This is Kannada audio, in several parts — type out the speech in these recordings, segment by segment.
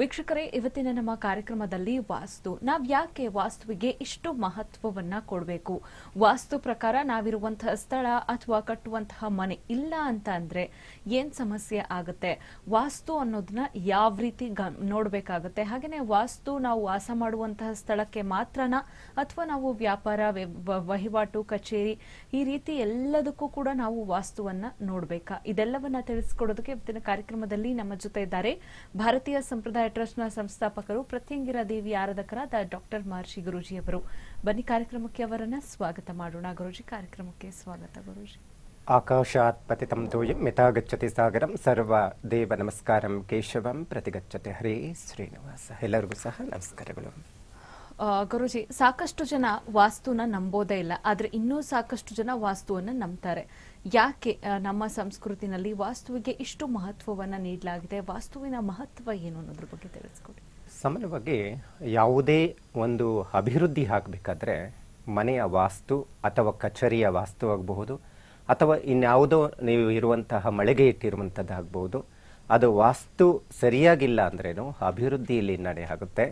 ವೀಕ್ಷಕರೇ ಇವತ್ತಿನ ನಮ್ಮ ಕಾರ್ಯಕ್ರಮದಲ್ಲಿ ವಾಸ್ತು ನಾವ್ಯಾಕೆ ಯಾಕೆ ವಾಸ್ತುವಿಗೆ ಇಷ್ಟು ಮಹತ್ವವನ್ನ ಕೊಡಬೇಕು ವಾಸ್ತು ಪ್ರಕಾರ ನಾವಿರುವಂತಹ ಸ್ಥಳ ಅಥವಾ ಕಟ್ಟುವಂತಹ ಮನೆ ಇಲ್ಲ ಅಂತ ಅಂದ್ರೆ ಏನ್ ಸಮಸ್ಯೆ ಆಗುತ್ತೆ ವಾಸ್ತು ಅನ್ನೋದನ್ನ ಯಾವ ರೀತಿ ನೋಡ್ಬೇಕಾಗತ್ತೆ ಹಾಗೇನೆ ವಾಸ್ತು ನಾವು ವಾಸ ಮಾಡುವಂತಹ ಸ್ಥಳಕ್ಕೆ ಮಾತ್ರನಾ ಅಥವಾ ನಾವು ವ್ಯಾಪಾರ ವಹಿವಾಟು ಕಚೇರಿ ಈ ರೀತಿ ಎಲ್ಲದಕ್ಕೂ ಕೂಡ ನಾವು ವಾಸ್ತುವನ್ನ ನೋಡ್ಬೇಕಾ ಇದೆಲ್ಲವನ್ನ ತಿಳಿಸ್ಕೊಡೋದಕ್ಕೆ ಇವತ್ತಿನ ಕಾರ್ಯಕ್ರಮದಲ್ಲಿ ನಮ್ಮ ಜೊತೆ ಇದ್ದಾರೆ ಭಾರತೀಯ ಸಂಪ್ರದಾಯ ಸಮುದಾಯ ಟ್ರಸ್ಟ್ನ ಸಂಸ್ಥಾಪಕರು ಪ್ರತ್ಯಂಗಿರ ದೇವಿ ಆರಾಧಕರಾದ ಡಾಕ್ಟರ್ ಮಹರ್ಷಿ ಅವರು ಬನ್ನಿ ಕಾರ್ಯಕ್ರಮಕ್ಕೆ ಅವರನ್ನು ಸ್ವಾಗತ ಮಾಡೋಣ ಗುರುಜಿ ಕಾರ್ಯಕ್ರಮಕ್ಕೆ ಸ್ವಾಗತ ಗುರುಜಿ ಆಕಾಶಾತ್ ಪತಿ ಮಿತಾಗಚ್ಚತಿ ಗಚ್ಚತಿ ಸಾಗರಂ ಸರ್ವ ದೇವ ನಮಸ್ಕಾರಂ ಕೇಶವಂ ಪ್ರತಿಗಚ್ಚತೆ ಹರೇ ಶ್ರೀನಿವಾಸ ಎಲ್ಲರಿಗೂ ಸಹ ನಮಸ್ಕಾರಗಳು ಗುರುಜಿ ಸಾಕಷ್ಟು ಜನ ವಾಸ್ತುನ ನಂಬೋದೇ ಇಲ್ಲ ಆದ್ರೆ ಇನ್ನೂ ಸಾಕಷ್ಟು ಜನ ವಾಸ್ತುವನ್ನ ನಂಬ್ತಾರೆ ಯಾಕೆ ನಮ್ಮ ಸಂಸ್ಕೃತಿನಲ್ಲಿ ವಾಸ್ತುವಿಗೆ ಇಷ್ಟು ಮಹತ್ವವನ್ನು ನೀಡಲಾಗಿದೆ ವಾಸ್ತುವಿನ ಮಹತ್ವ ಏನು ಅನ್ನೋದ್ರ ಬಗ್ಗೆ ತಿಳಿಸ್ಕೊಡಿ ಸಾಮಾನ್ಯವಾಗಿ ಯಾವುದೇ ಒಂದು ಅಭಿವೃದ್ಧಿ ಆಗಬೇಕಾದ್ರೆ ಮನೆಯ ವಾಸ್ತು ಅಥವಾ ಕಚೇರಿಯ ವಾಸ್ತು ಆಗಬಹುದು ಅಥವಾ ಇನ್ಯಾವುದೋ ನೀವು ಇರುವಂತಹ ಮಳೆಗೆ ಇಟ್ಟಿರುವಂಥದ್ದಾಗಬಹುದು ಅದು ವಾಸ್ತು ಸರಿಯಾಗಿಲ್ಲ ಅಂದ್ರೇನು ಅಭಿವೃದ್ಧಿಯಲ್ಲಿ ಹಿನ್ನಡೆ ಆಗುತ್ತೆ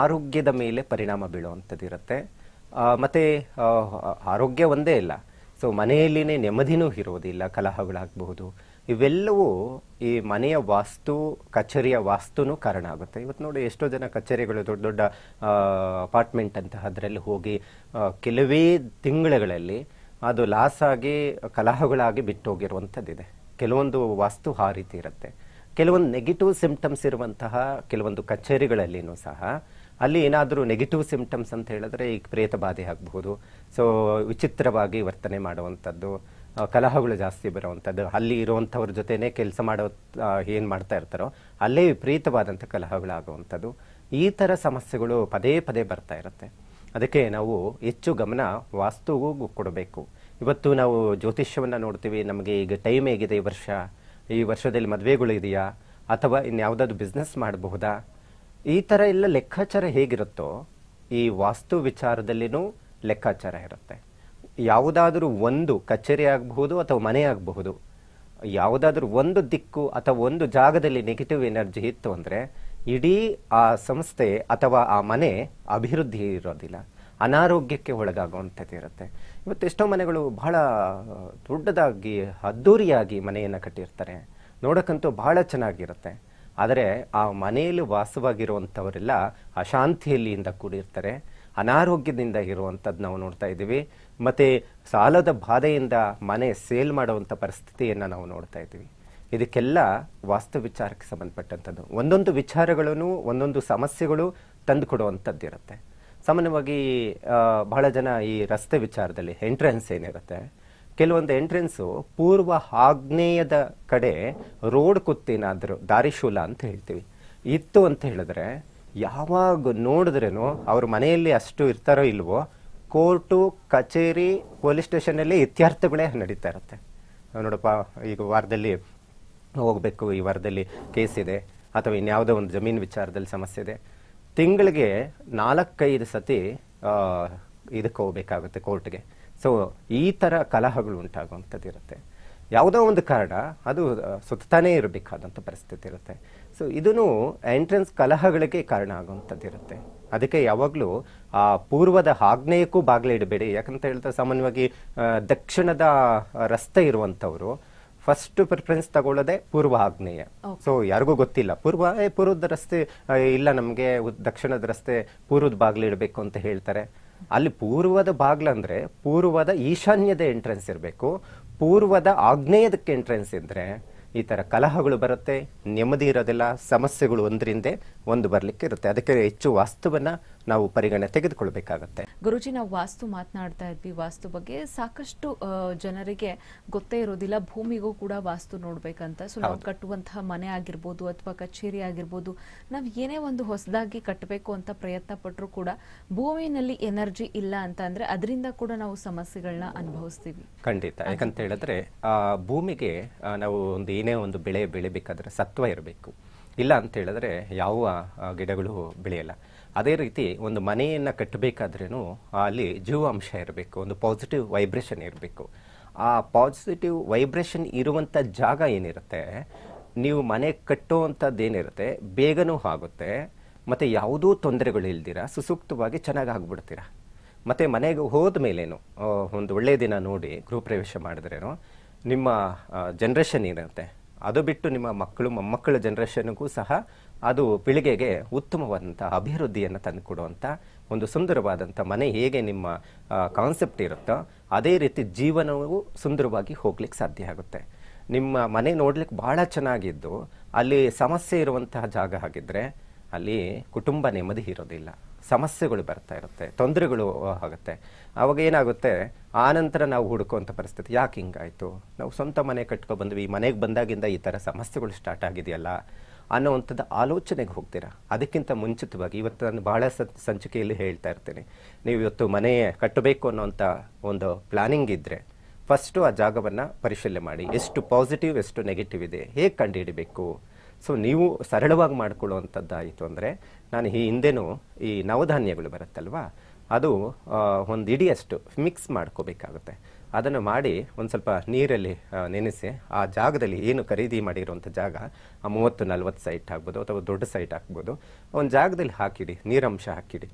ಆರೋಗ್ಯದ ಮೇಲೆ ಪರಿಣಾಮ ಬೀಳುವಂಥದ್ದಿರುತ್ತೆ ಮತ್ತು ಆರೋಗ್ಯ ಒಂದೇ ಇಲ್ಲ ಸೊ ಮನೆಯಲ್ಲಿನೇ ನೆಮ್ಮದಿನೂ ಇರೋದಿಲ್ಲ ಕಲಹಗಳಾಗಬಹುದು ಇವೆಲ್ಲವೂ ಈ ಮನೆಯ ವಾಸ್ತು ಕಚೇರಿಯ ವಾಸ್ತುನೂ ಕಾರಣ ಆಗುತ್ತೆ ಇವತ್ತು ನೋಡಿ ಎಷ್ಟೋ ಜನ ಕಚೇರಿಗಳು ದೊಡ್ಡ ದೊಡ್ಡ ಅಪಾರ್ಟ್ಮೆಂಟ್ ಅಂತಹ ಅದರಲ್ಲಿ ಹೋಗಿ ಕೆಲವೇ ತಿಂಗಳುಗಳಲ್ಲಿ ಅದು ಲಾಸ್ ಆಗಿ ಕಲಹಗಳಾಗಿ ಬಿಟ್ಟೋಗಿರುವಂಥದ್ದಿದೆ ಕೆಲವೊಂದು ವಾಸ್ತು ಆ ರೀತಿ ಇರುತ್ತೆ ಕೆಲವೊಂದು ನೆಗೆಟಿವ್ ಸಿಂಪ್ಟಮ್ಸ್ ಇರುವಂತಹ ಕೆಲವೊಂದು ಕಚೇರಿಗಳಲ್ಲಿನೂ ಸಹ ಅಲ್ಲಿ ಏನಾದರೂ ನೆಗೆಟಿವ್ ಸಿಂಪ್ಟಮ್ಸ್ ಅಂತ ಹೇಳಿದ್ರೆ ಈಗ ಪ್ರೇತ ಬಾಧೆ ಆಗಬಹುದು ಸೊ ವಿಚಿತ್ರವಾಗಿ ವರ್ತನೆ ಮಾಡುವಂಥದ್ದು ಕಲಹಗಳು ಜಾಸ್ತಿ ಬರುವಂಥದ್ದು ಅಲ್ಲಿ ಇರುವಂಥವ್ರ ಜೊತೆನೇ ಕೆಲಸ ಮಾಡೋ ಏನು ಮಾಡ್ತಾ ಇರ್ತಾರೋ ಅಲ್ಲೇ ವಿಪರೀತವಾದಂಥ ಕಲಹಗಳಾಗುವಂಥದ್ದು ಈ ಥರ ಸಮಸ್ಯೆಗಳು ಪದೇ ಪದೇ ಬರ್ತಾ ಇರುತ್ತೆ ಅದಕ್ಕೆ ನಾವು ಹೆಚ್ಚು ಗಮನ ವಾಸ್ತುವು ಕೊಡಬೇಕು ಇವತ್ತು ನಾವು ಜ್ಯೋತಿಷ್ಯವನ್ನು ನೋಡ್ತೀವಿ ನಮಗೆ ಈಗ ಟೈಮ್ ಹೇಗಿದೆ ಈ ವರ್ಷ ಈ ವರ್ಷದಲ್ಲಿ ಮದುವೆಗಳು ಇದೆಯಾ ಅಥವಾ ಇನ್ಯಾವುದಾದ್ರು ಬಿಸ್ನೆಸ್ ಮಾಡಬಹುದಾ ಈ ಥರ ಎಲ್ಲ ಲೆಕ್ಕಾಚಾರ ಹೇಗಿರುತ್ತೋ ಈ ವಾಸ್ತು ವಿಚಾರದಲ್ಲಿನೂ ಲೆಕ್ಕಾಚಾರ ಇರುತ್ತೆ ಯಾವುದಾದರೂ ಒಂದು ಕಚೇರಿ ಆಗಬಹುದು ಅಥವಾ ಮನೆ ಆಗಬಹುದು ಯಾವುದಾದ್ರೂ ಒಂದು ದಿಕ್ಕು ಅಥವಾ ಒಂದು ಜಾಗದಲ್ಲಿ ನೆಗೆಟಿವ್ ಎನರ್ಜಿ ಇತ್ತು ಅಂದರೆ ಇಡೀ ಆ ಸಂಸ್ಥೆ ಅಥವಾ ಆ ಮನೆ ಅಭಿವೃದ್ಧಿ ಇರೋದಿಲ್ಲ ಅನಾರೋಗ್ಯಕ್ಕೆ ಒಳಗಾಗುವಂಥದ್ದು ಇರುತ್ತೆ ಇವತ್ತು ಎಷ್ಟೋ ಮನೆಗಳು ಬಹಳ ದೊಡ್ಡದಾಗಿ ಅದ್ದೂರಿಯಾಗಿ ಮನೆಯನ್ನು ಕಟ್ಟಿರ್ತಾರೆ ನೋಡೋಕ್ಕಂತೂ ಬಹಳ ಚೆನ್ನಾಗಿರುತ್ತೆ ಆದರೆ ಆ ಮನೆಯಲ್ಲಿ ವಾಸವಾಗಿರುವಂಥವರೆಲ್ಲ ಅಶಾಂತಿಯಲ್ಲಿಯಿಂದ ಕೂಡಿರ್ತಾರೆ ಅನಾರೋಗ್ಯದಿಂದ ಇರುವಂಥದ್ದು ನಾವು ನೋಡ್ತಾ ಇದ್ದೀವಿ ಮತ್ತು ಸಾಲದ ಬಾಧೆಯಿಂದ ಮನೆ ಸೇಲ್ ಮಾಡುವಂಥ ಪರಿಸ್ಥಿತಿಯನ್ನು ನಾವು ನೋಡ್ತಾ ಇದ್ದೀವಿ ಇದಕ್ಕೆಲ್ಲ ವಾಸ್ತು ವಿಚಾರಕ್ಕೆ ಸಂಬಂಧಪಟ್ಟಂಥದ್ದು ಒಂದೊಂದು ವಿಚಾರಗಳನ್ನು ಒಂದೊಂದು ಸಮಸ್ಯೆಗಳು ತಂದು ಇರುತ್ತೆ ಸಾಮಾನ್ಯವಾಗಿ ಬಹಳ ಜನ ಈ ರಸ್ತೆ ವಿಚಾರದಲ್ಲಿ ಎಂಟ್ರೆನ್ಸ್ ಏನಿರುತ್ತೆ ಕೆಲವೊಂದು ಎಂಟ್ರೆನ್ಸು ಪೂರ್ವ ಆಗ್ನೇಯದ ಕಡೆ ರೋಡ್ ಕುತ್ತೇನಾದರೂ ದಾರಿಶೂಲ ಅಂತ ಹೇಳ್ತೀವಿ ಇತ್ತು ಅಂತ ಹೇಳಿದ್ರೆ ಯಾವಾಗ ನೋಡಿದ್ರೇನು ಅವ್ರ ಮನೆಯಲ್ಲಿ ಅಷ್ಟು ಇರ್ತಾರೋ ಇಲ್ವೋ ಕೋರ್ಟು ಕಚೇರಿ ಪೊಲೀಸ್ ಸ್ಟೇಷನಲ್ಲಿ ಇತ್ಯರ್ಥಗಳೇ ನಡೀತಾ ಇರುತ್ತೆ ನೋಡಪ್ಪ ಈಗ ವಾರದಲ್ಲಿ ಹೋಗಬೇಕು ಈ ವಾರದಲ್ಲಿ ಕೇಸಿದೆ ಅಥವಾ ಇನ್ಯಾವುದೋ ಒಂದು ಜಮೀನು ವಿಚಾರದಲ್ಲಿ ಸಮಸ್ಯೆ ಇದೆ ತಿಂಗಳಿಗೆ ನಾಲ್ಕೈದು ಸತಿ ಇದಕ್ಕೆ ಹೋಗಬೇಕಾಗುತ್ತೆ ಕೋರ್ಟ್ಗೆ ಸೊ ಈ ಥರ ಕಲಹಗಳು ಉಂಟಾಗುವಂಥದ್ದು ಇರುತ್ತೆ ಯಾವುದೋ ಒಂದು ಕಾರಣ ಅದು ಸುತ್ತಾನೇ ಇರಬೇಕಾದಂಥ ಪರಿಸ್ಥಿತಿ ಇರುತ್ತೆ ಸೊ ಇದೂ ಎಂಟ್ರೆನ್ಸ್ ಕಲಹಗಳಿಗೆ ಕಾರಣ ಆಗುವಂಥದ್ದು ಇರುತ್ತೆ ಅದಕ್ಕೆ ಯಾವಾಗಲೂ ಆ ಪೂರ್ವದ ಆಗ್ನೇಯಕ್ಕೂ ಬಾಗಿಲು ಇಡಬೇಡಿ ಯಾಕಂತ ಹೇಳ್ತಾರೆ ಸಾಮಾನ್ಯವಾಗಿ ದಕ್ಷಿಣದ ರಸ್ತೆ ಇರುವಂಥವರು ಫಸ್ಟ್ ಪ್ರಿಫರೆನ್ಸ್ ತಗೊಳ್ಳೋದೆ ಪೂರ್ವ ಆಗ್ನೇಯ ಸೊ ಯಾರಿಗೂ ಗೊತ್ತಿಲ್ಲ ಪೂರ್ವ ಪೂರ್ವದ ರಸ್ತೆ ಇಲ್ಲ ನಮಗೆ ದಕ್ಷಿಣದ ರಸ್ತೆ ಪೂರ್ವದ ಬಾಗಿಲು ಇಡಬೇಕು ಅಂತ ಹೇಳ್ತಾರೆ ಅಲ್ಲಿ ಪೂರ್ವದ ಬಾಗ್ಲಂದ್ರೆ ಪೂರ್ವದ ಈಶಾನ್ಯದ ಎಂಟ್ರೆನ್ಸ್ ಇರಬೇಕು ಪೂರ್ವದ ಆಗ್ನೇಯದಕ್ಕೆ ಎಂಟ್ರೆನ್ಸ್ ಇದ್ರೆ ಈ ತರ ಕಲಹಗಳು ಬರುತ್ತೆ ನೆಮ್ಮದಿ ಇರೋದಿಲ್ಲ ಸಮಸ್ಯೆಗಳು ಒಂದರಿಂದ ಒಂದು ಬರಲಿಕ್ಕೆ ಇರುತ್ತೆ ಅದಕ್ಕೆ ಹೆಚ್ಚು ವಾಸ್ತುವನ್ನು ನಾವು ಪರಿಗಣನೆ ತೆಗೆದುಕೊಳ್ಬೇಕಾಗತ್ತೆ ಗುರುಜಿ ನಾವು ವಾಸ್ತು ಮಾತನಾಡ್ತಾ ಇದ್ವಿ ವಾಸ್ತು ಬಗ್ಗೆ ಸಾಕಷ್ಟು ಜನರಿಗೆ ಗೊತ್ತೇ ಇರೋದಿಲ್ಲ ಭೂಮಿಗೂ ಕೂಡ ವಾಸ್ತು ನೋಡ್ಬೇಕಂತ ಸೊ ನಾವು ಕಟ್ಟುವಂತಹ ಮನೆ ಆಗಿರ್ಬೋದು ಅಥವಾ ಕಚೇರಿ ಆಗಿರ್ಬೋದು ನಾವು ಏನೇ ಒಂದು ಹೊಸದಾಗಿ ಕಟ್ಟಬೇಕು ಅಂತ ಪ್ರಯತ್ನ ಪಟ್ಟರು ಕೂಡ ಭೂಮಿನಲ್ಲಿ ಎನರ್ಜಿ ಇಲ್ಲ ಅಂತ ಅಂದ್ರೆ ಅದರಿಂದ ಕೂಡ ನಾವು ಸಮಸ್ಯೆಗಳನ್ನ ಅನುಭವಿಸ್ತೀವಿ ಖಂಡಿತ ಯಾಕಂತ ಹೇಳಿದ್ರೆ ಆ ಭೂಮಿಗೆ ನಾವು ಒಂದು ಏನೇ ಒಂದು ಬೆಳೆ ಬೆಳಿಬೇಕಾದ್ರೆ ಸತ್ವ ಇರಬೇಕು ಇಲ್ಲ ಅಂತ ಹೇಳಿದ್ರೆ ಯಾವ ಗಿಡಗಳು ಬೆಳೆಯಲ್ಲ ಅದೇ ರೀತಿ ಒಂದು ಮನೆಯನ್ನು ಕಟ್ಟಬೇಕಾದ್ರೂ ಅಲ್ಲಿ ಜೀವಾಂಶ ಇರಬೇಕು ಒಂದು ಪಾಸಿಟಿವ್ ವೈಬ್ರೇಷನ್ ಇರಬೇಕು ಆ ಪಾಸಿಟಿವ್ ವೈಬ್ರೇಷನ್ ಇರುವಂಥ ಜಾಗ ಏನಿರುತ್ತೆ ನೀವು ಮನೆ ಕಟ್ಟುವಂಥದ್ದು ಏನಿರುತ್ತೆ ಬೇಗನೂ ಆಗುತ್ತೆ ಮತ್ತು ಯಾವುದೂ ತೊಂದರೆಗಳು ಇಲ್ದಿರ ಸುಸೂಕ್ತವಾಗಿ ಚೆನ್ನಾಗಿ ಆಗ್ಬಿಡ್ತೀರ ಮತ್ತು ಮನೆಗೆ ಹೋದ ಮೇಲೇನು ಒಂದು ಒಳ್ಳೆಯ ದಿನ ನೋಡಿ ಗೃಹಪ್ರವೇಶ ಪ್ರವೇಶ ಮಾಡಿದ್ರೇನು ನಿಮ್ಮ ಜನ್ರೇಷನ್ ಏನಿರುತ್ತೆ ಅದು ಬಿಟ್ಟು ನಿಮ್ಮ ಮಕ್ಕಳು ಮೊಮ್ಮಕ್ಕಳ ಜನರೇಷನ್ಗೂ ಸಹ ಅದು ಪೀಳಿಗೆಗೆ ಉತ್ತಮವಾದಂಥ ಅಭಿವೃದ್ಧಿಯನ್ನು ತಂದುಕೊಡುವಂಥ ಒಂದು ಸುಂದರವಾದಂಥ ಮನೆ ಹೇಗೆ ನಿಮ್ಮ ಕಾನ್ಸೆಪ್ಟ್ ಇರುತ್ತೋ ಅದೇ ರೀತಿ ಜೀವನವು ಸುಂದರವಾಗಿ ಹೋಗ್ಲಿಕ್ಕೆ ಸಾಧ್ಯ ಆಗುತ್ತೆ ನಿಮ್ಮ ಮನೆ ನೋಡ್ಲಿಕ್ಕೆ ಭಾಳ ಚೆನ್ನಾಗಿದ್ದು ಅಲ್ಲಿ ಸಮಸ್ಯೆ ಇರುವಂತಹ ಜಾಗ ಆಗಿದ್ದರೆ ಅಲ್ಲಿ ಕುಟುಂಬ ನೆಮ್ಮದಿ ಇರೋದಿಲ್ಲ ಸಮಸ್ಯೆಗಳು ಬರ್ತಾ ಇರುತ್ತೆ ತೊಂದರೆಗಳು ಆಗುತ್ತೆ ಆವಾಗ ಏನಾಗುತ್ತೆ ನಂತರ ನಾವು ಹುಡುಕುವಂಥ ಪರಿಸ್ಥಿತಿ ಯಾಕೆ ಹಿಂಗಾಯಿತು ನಾವು ಸ್ವಂತ ಮನೆ ಬಂದ್ವಿ ಈ ಮನೆಗೆ ಬಂದಾಗಿಂದ ಈ ಥರ ಸಮಸ್ಯೆಗಳು ಸ್ಟಾರ್ಟ್ ಆಗಿದೆಯಲ್ಲ ಅನ್ನೋವಂಥದ್ದು ಆಲೋಚನೆಗೆ ಹೋಗ್ತೀರಾ ಅದಕ್ಕಿಂತ ಮುಂಚಿತವಾಗಿ ಇವತ್ತು ನಾನು ಭಾಳ ಸಂಚಿಕೆಯಲ್ಲಿ ಹೇಳ್ತಾ ಇರ್ತೀನಿ ನೀವು ಇವತ್ತು ಮನೆ ಕಟ್ಟಬೇಕು ಅನ್ನೋಂಥ ಒಂದು ಪ್ಲಾನಿಂಗ್ ಇದ್ದರೆ ಫಸ್ಟು ಆ ಜಾಗವನ್ನು ಪರಿಶೀಲನೆ ಮಾಡಿ ಎಷ್ಟು ಪಾಸಿಟಿವ್ ಎಷ್ಟು ನೆಗೆಟಿವ್ ಇದೆ ಹೇಗೆ ಕಂಡುಹಿಡಬೇಕು ಸೊ ನೀವು ಸರಳವಾಗಿ ಮಾಡ್ಕೊಳ್ಳುವಂಥದ್ದಾಯಿತು ಅಂದರೆ ನಾನು ಈ ಹಿಂದೆನೂ ಈ ನವಧಾನ್ಯಗಳು ಬರುತ್ತಲ್ವಾ ಅದು ಒಂದು ಇಡಿಯಷ್ಟು ಮಿಕ್ಸ್ ಮಾಡ್ಕೋಬೇಕಾಗುತ್ತೆ ಅದನ್ನು ಮಾಡಿ ಒಂದು ಸ್ವಲ್ಪ ನೀರಲ್ಲಿ ನೆನೆಸಿ ಆ ಜಾಗದಲ್ಲಿ ಏನು ಖರೀದಿ ಮಾಡಿರುವಂಥ ಜಾಗ ಆ ಮೂವತ್ತು ನಲ್ವತ್ತು ಸೈಟ್ ಆಗ್ಬೋದು ಅಥವಾ ದೊಡ್ಡ ಸೈಟ್ ಆಗ್ಬೋದು ಒಂದು ಜಾಗದಲ್ಲಿ ಹಾಕಿಡಿ ನೀರಂಶ ಹಾಕಿಡಿ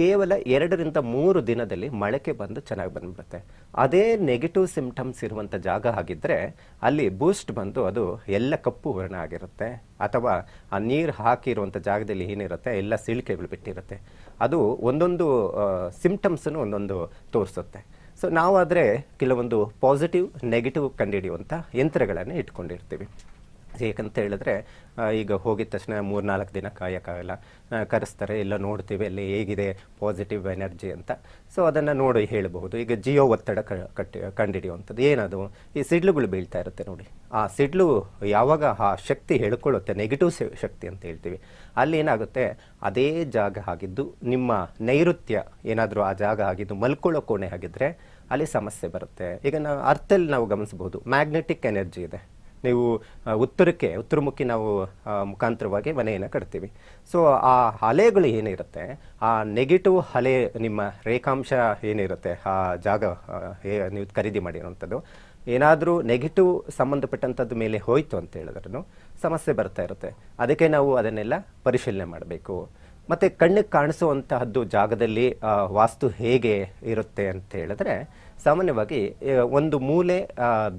ಕೇವಲ ಎರಡರಿಂದ ಮೂರು ದಿನದಲ್ಲಿ ಮಳಕೆ ಬಂದು ಚೆನ್ನಾಗಿ ಬಂದ್ಬಿಡುತ್ತೆ ಅದೇ ನೆಗೆಟಿವ್ ಸಿಂಪ್ಟಮ್ಸ್ ಇರುವಂಥ ಜಾಗ ಆಗಿದ್ದರೆ ಅಲ್ಲಿ ಬೂಸ್ಟ್ ಬಂದು ಅದು ಎಲ್ಲ ಕಪ್ಪು ವರ್ಣ ಆಗಿರುತ್ತೆ ಅಥವಾ ಆ ನೀರು ಹಾಕಿರುವಂಥ ಜಾಗದಲ್ಲಿ ಏನಿರುತ್ತೆ ಎಲ್ಲ ಸಿಳಿಕೆಗಳು ಬಿಟ್ಟಿರುತ್ತೆ ಅದು ಒಂದೊಂದು ಸಿಂಪ್ಟಮ್ಸನ್ನು ಒಂದೊಂದು ತೋರಿಸುತ್ತೆ ಸೊ ನಾವಾದರೆ ಕೆಲವೊಂದು ಪಾಸಿಟಿವ್ ನೆಗೆಟಿವ್ ಕಂಡುಹಿಡಿಯುವಂಥ ಯಂತ್ರಗಳನ್ನು ಇಟ್ಕೊಂಡಿರ್ತೀವಿ ಏಕಂತ ಹೇಳಿದ್ರೆ ಈಗ ಹೋಗಿದ ತಕ್ಷಣ ಮೂರು ನಾಲ್ಕು ದಿನ ಕಾಯೋಕ್ಕಾಗಲ್ಲ ಕರೆಸ್ತಾರೆ ಎಲ್ಲ ನೋಡ್ತೀವಿ ಅಲ್ಲಿ ಹೇಗಿದೆ ಪಾಸಿಟಿವ್ ಎನರ್ಜಿ ಅಂತ ಸೊ ಅದನ್ನು ನೋಡಿ ಹೇಳಬಹುದು ಈಗ ಜಿಯೋ ಒತ್ತಡ ಕಟ್ಟಿ ಕಂಡುಹಿಡಿಯುವಂಥದ್ದು ಏನದು ಈ ಸಿಡ್ಲುಗಳು ಬೀಳ್ತಾ ಇರುತ್ತೆ ನೋಡಿ ಆ ಸಿಡ್ಲು ಯಾವಾಗ ಆ ಶಕ್ತಿ ಹೇಳ್ಕೊಳ್ಳುತ್ತೆ ನೆಗೆಟಿವ್ ಶಕ್ತಿ ಅಂತ ಹೇಳ್ತೀವಿ ಅಲ್ಲಿ ಏನಾಗುತ್ತೆ ಅದೇ ಜಾಗ ಆಗಿದ್ದು ನಿಮ್ಮ ನೈಋತ್ಯ ಏನಾದರೂ ಆ ಜಾಗ ಆಗಿದ್ದು ಮಲ್ಕೊಳ್ಳೋ ಕೋಣೆ ಆಗಿದ್ದರೆ ಅಲ್ಲಿ ಸಮಸ್ಯೆ ಬರುತ್ತೆ ಈಗ ನಾವು ಅರ್ಥಲ್ಲಿ ನಾವು ಗಮನಿಸ್ಬೋದು ಮ್ಯಾಗ್ನೆಟಿಕ್ ಎನರ್ಜಿ ಇದೆ ನೀವು ಉತ್ತರಕ್ಕೆ ಉತ್ತರಮುಖಿ ನಾವು ಮುಖಾಂತರವಾಗಿ ಮನೆಯನ್ನು ಕಟ್ತೀವಿ ಸೊ ಆ ಅಲೆಗಳು ಏನಿರುತ್ತೆ ಆ ನೆಗೆಟಿವ್ ಅಲೆ ನಿಮ್ಮ ರೇಖಾಂಶ ಏನಿರುತ್ತೆ ಆ ಜಾಗ ನೀವು ಖರೀದಿ ಮಾಡಿರುವಂಥದ್ದು ಏನಾದರೂ ನೆಗೆಟಿವ್ ಸಂಬಂಧಪಟ್ಟಂಥದ್ದು ಮೇಲೆ ಹೋಯಿತು ಅಂತ ಹೇಳಿದ್ರೂ ಸಮಸ್ಯೆ ಬರ್ತಾ ಇರುತ್ತೆ ಅದಕ್ಕೆ ನಾವು ಅದನ್ನೆಲ್ಲ ಪರಿಶೀಲನೆ ಮಾಡಬೇಕು ಮತ್ತು ಕಣ್ಣಿಗೆ ಕಾಣಿಸುವಂತಹದ್ದು ಜಾಗದಲ್ಲಿ ವಾಸ್ತು ಹೇಗೆ ಇರುತ್ತೆ ಅಂತ ಹೇಳಿದ್ರೆ ಸಾಮಾನ್ಯವಾಗಿ ಒಂದು ಮೂಲೆ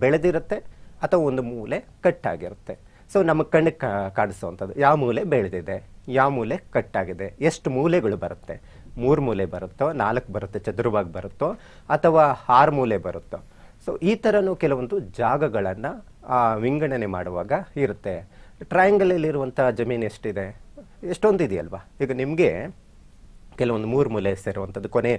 ಬೆಳೆದಿರುತ್ತೆ ಅಥವಾ ಒಂದು ಮೂಲೆ ಕಟ್ಟಾಗಿರುತ್ತೆ ಸೊ ನಮ್ಮ ಕಣ್ಣಿಗೆ ಕಾಣಿಸುವಂಥದ್ದು ಯಾವ ಮೂಲೆ ಬೆಳೆದಿದೆ ಯಾವ ಮೂಲೆ ಕಟ್ಟಾಗಿದೆ ಎಷ್ಟು ಮೂಲೆಗಳು ಬರುತ್ತೆ ಮೂರು ಮೂಲೆ ಬರುತ್ತೋ ನಾಲ್ಕು ಬರುತ್ತೆ ಚದುರ್ಭಾಗ ಬರುತ್ತೋ ಅಥವಾ ಆರು ಮೂಲೆ ಬರುತ್ತೋ ಸೊ ಈ ಥರನೂ ಕೆಲವೊಂದು ಜಾಗಗಳನ್ನು ವಿಂಗಡಣೆ ಮಾಡುವಾಗ ಇರುತ್ತೆ ಟ್ರಯಾಂಗಲಲ್ಲಿರುವಂಥ ಜಮೀನು ಎಷ್ಟಿದೆ ಎಷ್ಟೊಂದಿದೆಯಲ್ವಾ ಈಗ ನಿಮಗೆ ಕೆಲವೊಂದು ಮೂರು ಮೂಲೆ ಸೇರುವಂಥದ್ದು ಕೊನೆ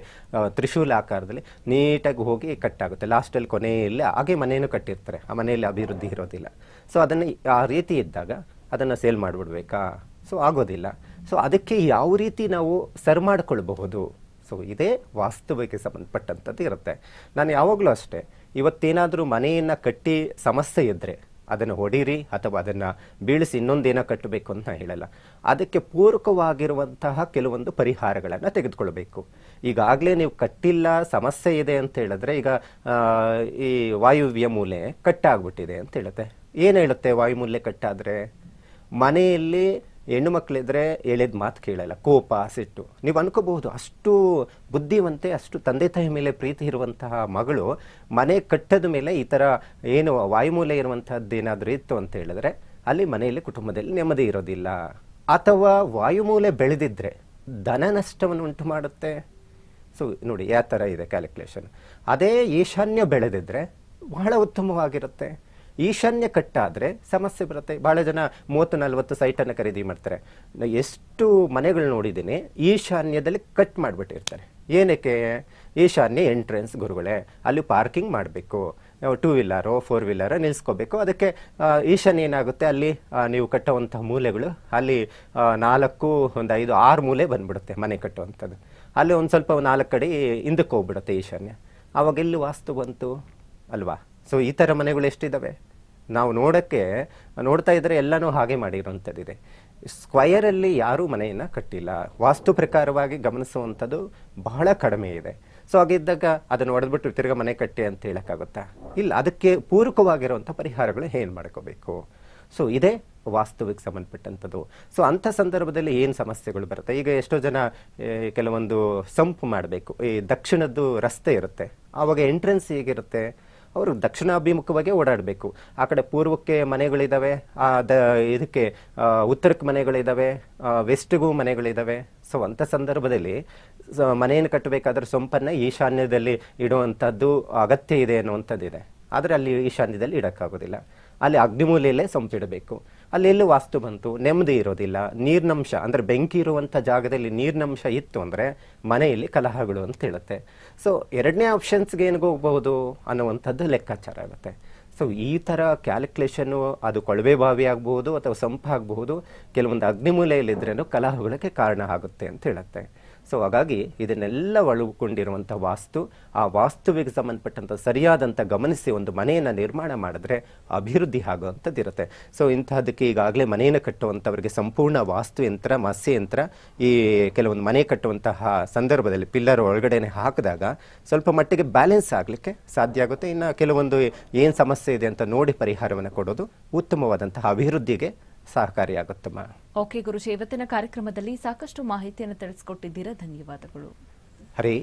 ತ್ರಿಶೂಲ ಆಕಾರದಲ್ಲಿ ನೀಟಾಗಿ ಹೋಗಿ ಕಟ್ಟಾಗುತ್ತೆ ಲಾಸ್ಟಲ್ಲಿ ಕೊನೆಯಲ್ಲಿ ಹಾಗೆ ಮನೆಯನ್ನು ಕಟ್ಟಿರ್ತಾರೆ ಆ ಮನೆಯಲ್ಲಿ ಅಭಿವೃದ್ಧಿ ಇರೋದಿಲ್ಲ ಸೊ ಅದನ್ನು ಆ ರೀತಿ ಇದ್ದಾಗ ಅದನ್ನು ಸೇಲ್ ಮಾಡಿಬಿಡ್ಬೇಕಾ ಸೊ ಆಗೋದಿಲ್ಲ ಸೊ ಅದಕ್ಕೆ ಯಾವ ರೀತಿ ನಾವು ಸರ್ ಮಾಡಿಕೊಳ್ಬಹುದು ಸೊ ಇದೇ ವಾಸ್ತವಕ್ಕೆ ಸಂಬಂಧಪಟ್ಟಂಥದ್ದು ಇರುತ್ತೆ ನಾನು ಯಾವಾಗಲೂ ಅಷ್ಟೇ ಇವತ್ತೇನಾದರೂ ಮನೆಯನ್ನು ಕಟ್ಟಿ ಸಮಸ್ಯೆ ಇದ್ದರೆ ಅದನ್ನು ಹೊಡೀರಿ ಅಥವಾ ಅದನ್ನು ಬೀಳಿಸಿ ಇನ್ನೊಂದೇನ ಕಟ್ಟಬೇಕು ಅಂತ ಹೇಳಲ್ಲ ಅದಕ್ಕೆ ಪೂರಕವಾಗಿರುವಂತಹ ಕೆಲವೊಂದು ಪರಿಹಾರಗಳನ್ನು ತೆಗೆದುಕೊಳ್ಬೇಕು ಈಗಾಗಲೇ ನೀವು ಕಟ್ಟಿಲ್ಲ ಸಮಸ್ಯೆ ಇದೆ ಅಂತ ಹೇಳಿದ್ರೆ ಈಗ ಈ ವಾಯುವ್ಯ ಮೂಲೆ ಕಟ್ಟಾಗ್ಬಿಟ್ಟಿದೆ ಅಂತ ಹೇಳುತ್ತೆ ಏನು ಹೇಳುತ್ತೆ ವಾಯುಮೂಲೆ ಕಟ್ಟಾದರೆ ಮನೆಯಲ್ಲಿ ಹೆಣ್ಣು ಮಕ್ಕಳಿದ್ರೆ ಹೇಳಿದ ಮಾತು ಕೇಳಲ್ಲ ಕೋಪ ಸಿಟ್ಟು ನೀವು ಅನ್ಕೋಬಹುದು ಅಷ್ಟು ಬುದ್ಧಿವಂತೆ ಅಷ್ಟು ತಂದೆ ತಾಯಿ ಮೇಲೆ ಪ್ರೀತಿ ಇರುವಂತಹ ಮಗಳು ಮನೆ ಕಟ್ಟದ ಮೇಲೆ ಈ ಥರ ಏನು ವಾಯುಮೂಲೆ ಇರುವಂಥದ್ದೇನಾದರೂ ಏನಾದರೂ ಇತ್ತು ಅಂತ ಹೇಳಿದ್ರೆ ಅಲ್ಲಿ ಮನೆಯಲ್ಲಿ ಕುಟುಂಬದಲ್ಲಿ ನೆಮ್ಮದಿ ಇರೋದಿಲ್ಲ ಅಥವಾ ವಾಯುಮೂಲೆ ಬೆಳೆದಿದ್ರೆ ಧನ ನಷ್ಟವನ್ನು ಉಂಟು ಮಾಡುತ್ತೆ ಸೊ ನೋಡಿ ಯಾವ ಥರ ಇದೆ ಕ್ಯಾಲ್ಕುಲೇಷನ್ ಅದೇ ಈಶಾನ್ಯ ಬೆಳೆದಿದ್ರೆ ಬಹಳ ಉತ್ತಮವಾಗಿರುತ್ತೆ ಈಶಾನ್ಯ ಕಟ್ಟಾದರೆ ಸಮಸ್ಯೆ ಬರುತ್ತೆ ಭಾಳ ಜನ ಮೂವತ್ತು ನಲ್ವತ್ತು ಸೈಟನ್ನು ಖರೀದಿ ಮಾಡ್ತಾರೆ ಎಷ್ಟು ಮನೆಗಳು ನೋಡಿದ್ದೀನಿ ಈಶಾನ್ಯದಲ್ಲಿ ಕಟ್ ಮಾಡಿಬಿಟ್ಟಿರ್ತಾರೆ ಏನಕ್ಕೆ ಈಶಾನ್ಯ ಎಂಟ್ರೆನ್ಸ್ ಗುರುಗಳೇ ಅಲ್ಲಿ ಪಾರ್ಕಿಂಗ್ ಮಾಡಬೇಕು ಟೂ ವೀಲರು ಫೋರ್ ವೀಲರು ನಿಲ್ಲಿಸ್ಕೋಬೇಕು ಅದಕ್ಕೆ ಈಶಾನ್ಯ ಏನಾಗುತ್ತೆ ಅಲ್ಲಿ ನೀವು ಕಟ್ಟುವಂಥ ಮೂಲೆಗಳು ಅಲ್ಲಿ ನಾಲ್ಕು ಒಂದು ಐದು ಆರು ಮೂಲೆ ಬಂದ್ಬಿಡುತ್ತೆ ಮನೆ ಕಟ್ಟುವಂಥದ್ದು ಅಲ್ಲಿ ಒಂದು ಸ್ವಲ್ಪ ನಾಲ್ಕು ಕಡೆ ಹಿಂದಕ್ಕೆ ಹೋಗ್ಬಿಡುತ್ತೆ ಈಶಾನ್ಯ ಅವಾಗೆಲ್ಲಿ ವಾಸ್ತು ಬಂತು ಅಲ್ವಾ ಸೊ ಈ ಥರ ಮನೆಗಳು ಎಷ್ಟಿದ್ದಾವೆ ನಾವು ನೋಡೋಕ್ಕೆ ನೋಡ್ತಾ ಇದ್ದರೆ ಎಲ್ಲನೂ ಹಾಗೆ ಮಾಡಿರುವಂಥದ್ದಿದೆ ಸ್ಕ್ವಯರಲ್ಲಿ ಯಾರೂ ಮನೆಯನ್ನು ಕಟ್ಟಿಲ್ಲ ವಾಸ್ತು ಪ್ರಕಾರವಾಗಿ ಗಮನಿಸುವಂಥದ್ದು ಬಹಳ ಕಡಿಮೆ ಇದೆ ಸೊ ಹಾಗಿದ್ದಾಗ ಅದನ್ನು ಹೊಡೆದ್ಬಿಟ್ಟು ತಿರ್ಗ ಮನೆ ಕಟ್ಟಿ ಅಂತ ಹೇಳೋಕ್ಕಾಗುತ್ತಾ ಇಲ್ಲ ಅದಕ್ಕೆ ಪೂರಕವಾಗಿರುವಂಥ ಪರಿಹಾರಗಳು ಏನು ಮಾಡ್ಕೋಬೇಕು ಸೊ ಇದೇ ವಾಸ್ತುವಿಗೆ ಸಂಬಂಧಪಟ್ಟಂಥದ್ದು ಸೊ ಅಂಥ ಸಂದರ್ಭದಲ್ಲಿ ಏನು ಸಮಸ್ಯೆಗಳು ಬರುತ್ತೆ ಈಗ ಎಷ್ಟೋ ಜನ ಕೆಲವೊಂದು ಸಂಪು ಮಾಡಬೇಕು ಈ ದಕ್ಷಿಣದ್ದು ರಸ್ತೆ ಇರುತ್ತೆ ಆವಾಗ ಎಂಟ್ರೆನ್ಸ್ ಹೇಗಿರುತ್ತೆ ಅವರು ದಕ್ಷಿಣಾಭಿಮುಖವಾಗಿ ಓಡಾಡಬೇಕು ಆ ಕಡೆ ಪೂರ್ವಕ್ಕೆ ಮನೆಗಳಿದ್ದಾವೆ ಅದ ಇದಕ್ಕೆ ಉತ್ತರಕ್ಕೆ ಮನೆಗಳಿದ್ದಾವೆ ವೆಸ್ಟ್ಗೂ ಮನೆಗಳಿದ್ದಾವೆ ಸೊ ಅಂಥ ಸಂದರ್ಭದಲ್ಲಿ ಮನೆಯನ್ನು ಕಟ್ಟಬೇಕಾದ್ರೆ ಸೊಂಪನ್ನು ಈಶಾನ್ಯದಲ್ಲಿ ಇಡುವಂಥದ್ದು ಅಗತ್ಯ ಇದೆ ಅನ್ನುವಂಥದ್ದಿದೆ ಆದರೆ ಅಲ್ಲಿ ಈಶಾನ್ಯದಲ್ಲಿ ಇಡೋಕ್ಕಾಗೋದಿಲ್ಲ ಅಲ್ಲಿ ಅಗ್ನಿಮೂಲೆಯಲ್ಲೇ ಸೊಂಪಿಡಬೇಕು ಅಲ್ಲೆಲ್ಲೂ ವಾಸ್ತು ಬಂತು ನೆಮ್ಮದಿ ಇರೋದಿಲ್ಲ ನೀರಿನಂಶ ಅಂದರೆ ಬೆಂಕಿ ಇರುವಂಥ ಜಾಗದಲ್ಲಿ ನೀರಿನಂಶ ಇತ್ತು ಅಂದರೆ ಮನೆಯಲ್ಲಿ ಕಲಹಗಳು ಅಂತ ಹೇಳುತ್ತೆ ಸೊ ಎರಡನೇ ಆಪ್ಷನ್ಸ್ಗೆ ಏನಿಗೆ ಹೋಗಬಹುದು ಅನ್ನುವಂಥದ್ದು ಲೆಕ್ಕಾಚಾರ ಆಗುತ್ತೆ ಸೊ ಈ ಥರ ಕ್ಯಾಲ್ಕುಲೇಷನ್ನು ಅದು ಕೊಳವೆ ಬಾವಿ ಆಗಬಹುದು ಅಥವಾ ಸಂಪ ಆಗಬಹುದು ಕೆಲವೊಂದು ಅಗ್ನಿಮೂಲೆಯಲ್ಲಿದ್ರೂ ಕಲಹಗಳಿಗೆ ಕಾರಣ ಆಗುತ್ತೆ ಅಂತ ಹೇಳುತ್ತೆ ಸೊ ಹಾಗಾಗಿ ಇದನ್ನೆಲ್ಲ ಒಳಗೊಂಡಿರುವಂಥ ವಾಸ್ತು ಆ ವಾಸ್ತುವಿಗೆ ಸಂಬಂಧಪಟ್ಟಂಥ ಸರಿಯಾದಂಥ ಗಮನಿಸಿ ಒಂದು ಮನೆಯನ್ನು ನಿರ್ಮಾಣ ಮಾಡಿದ್ರೆ ಅಭಿವೃದ್ಧಿ ಆಗುವಂಥದ್ದಿರುತ್ತೆ ಸೊ ಇಂತಹದಕ್ಕೆ ಈಗಾಗಲೇ ಮನೆಯನ್ನು ಕಟ್ಟುವಂಥವರಿಗೆ ಸಂಪೂರ್ಣ ವಾಸ್ತು ಯಂತ್ರ ಯಂತ್ರ ಈ ಕೆಲವೊಂದು ಮನೆ ಕಟ್ಟುವಂತಹ ಸಂದರ್ಭದಲ್ಲಿ ಪಿಲ್ಲರ್ ಒಳಗಡೆನೆ ಹಾಕಿದಾಗ ಸ್ವಲ್ಪ ಮಟ್ಟಿಗೆ ಬ್ಯಾಲೆನ್ಸ್ ಆಗಲಿಕ್ಕೆ ಸಾಧ್ಯ ಆಗುತ್ತೆ ಇನ್ನು ಕೆಲವೊಂದು ಏನು ಸಮಸ್ಯೆ ಇದೆ ಅಂತ ನೋಡಿ ಪರಿಹಾರವನ್ನು ಕೊಡೋದು ಉತ್ತಮವಾದಂತಹ ಅಭಿವೃದ್ಧಿಗೆ ಸಹಕಾರಿಯಾಗುತ್ತಮ್ಮ ಓಕೆ ಗುರುಜಿ ಇವತ್ತಿನ ಕಾರ್ಯಕ್ರಮದಲ್ಲಿ ಸಾಕಷ್ಟು ಮಾಹಿತಿಯನ್ನು ತಿಳಿಸಿಕೊಟ್ಟಿದ್ದೀರಾ ಧನ್ಯವಾದಗಳು ಹರೇ